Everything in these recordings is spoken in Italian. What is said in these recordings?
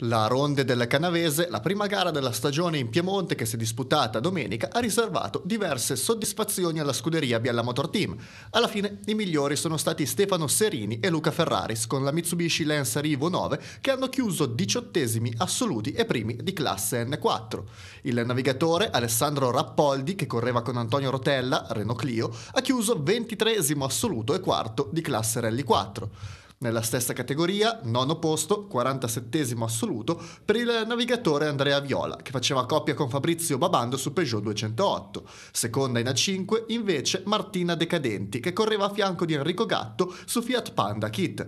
La Ronde del Canavese, la prima gara della stagione in Piemonte che si è disputata domenica, ha riservato diverse soddisfazioni alla scuderia Bialla Motor Team. Alla fine i migliori sono stati Stefano Serini e Luca Ferraris con la Mitsubishi Lancer Evo 9 che hanno chiuso diciottesimi assoluti e primi di classe N4. Il navigatore Alessandro Rappoldi, che correva con Antonio Rotella, Renault Clio, ha chiuso ventitresimo assoluto e quarto di classe Rally 4. Nella stessa categoria, nono posto, 47 assoluto, per il navigatore Andrea Viola, che faceva coppia con Fabrizio Babando su Peugeot 208. Seconda in A5, invece, Martina Decadenti, che correva a fianco di Enrico Gatto su Fiat Panda Kit.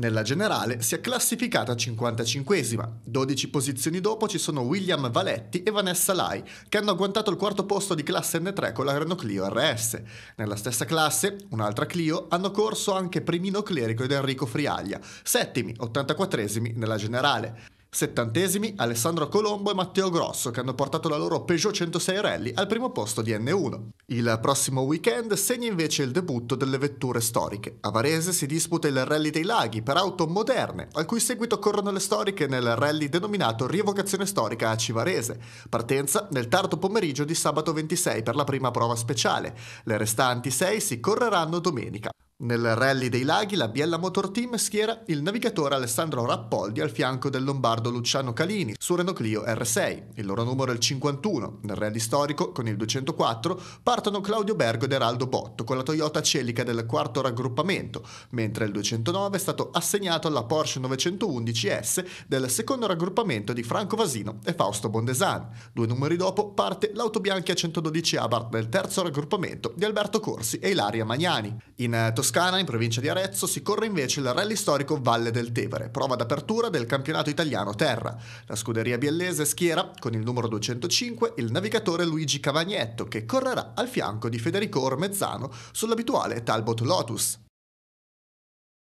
Nella generale si è classificata 55esima. 12 posizioni dopo ci sono William Valetti e Vanessa Lai, che hanno agguantato il quarto posto di classe N3 con la Renault Clio RS. Nella stessa classe, un'altra Clio, hanno corso anche Primino Clerico ed Enrico Friaglia, settimi, 84esimi nella generale. Settantesimi Alessandro Colombo e Matteo Grosso che hanno portato la loro Peugeot 106 Rally al primo posto di N1. Il prossimo weekend segna invece il debutto delle vetture storiche. A Varese si disputa il Rally dei Laghi per auto moderne, al cui seguito corrono le storiche nel rally denominato Rievocazione Storica a Civarese. Partenza nel tardo pomeriggio di sabato 26 per la prima prova speciale. Le restanti 6 si correranno domenica. Nel rally dei laghi la Biella Motor Team schiera il navigatore Alessandro Rappoldi al fianco del lombardo Luciano Calini su Renault Clio R6. Il loro numero è il 51. Nel rally storico, con il 204, partono Claudio Bergo ed Eraldo Botto con la Toyota Celica del quarto raggruppamento, mentre il 209 è stato assegnato alla Porsche 911S del secondo raggruppamento di Franco Vasino e Fausto Bondesan. Due numeri dopo parte l'auto bianca 112 Abarth del terzo raggruppamento di Alberto Corsi e Ilaria Magnani. In eh, Toscana Toscana, in provincia di Arezzo, si corre invece il rally storico Valle del Tevere, prova d'apertura del campionato italiano Terra. La scuderia biellese schiera, con il numero 205, il navigatore Luigi Cavagnetto, che correrà al fianco di Federico Ormezzano sull'abituale Talbot Lotus.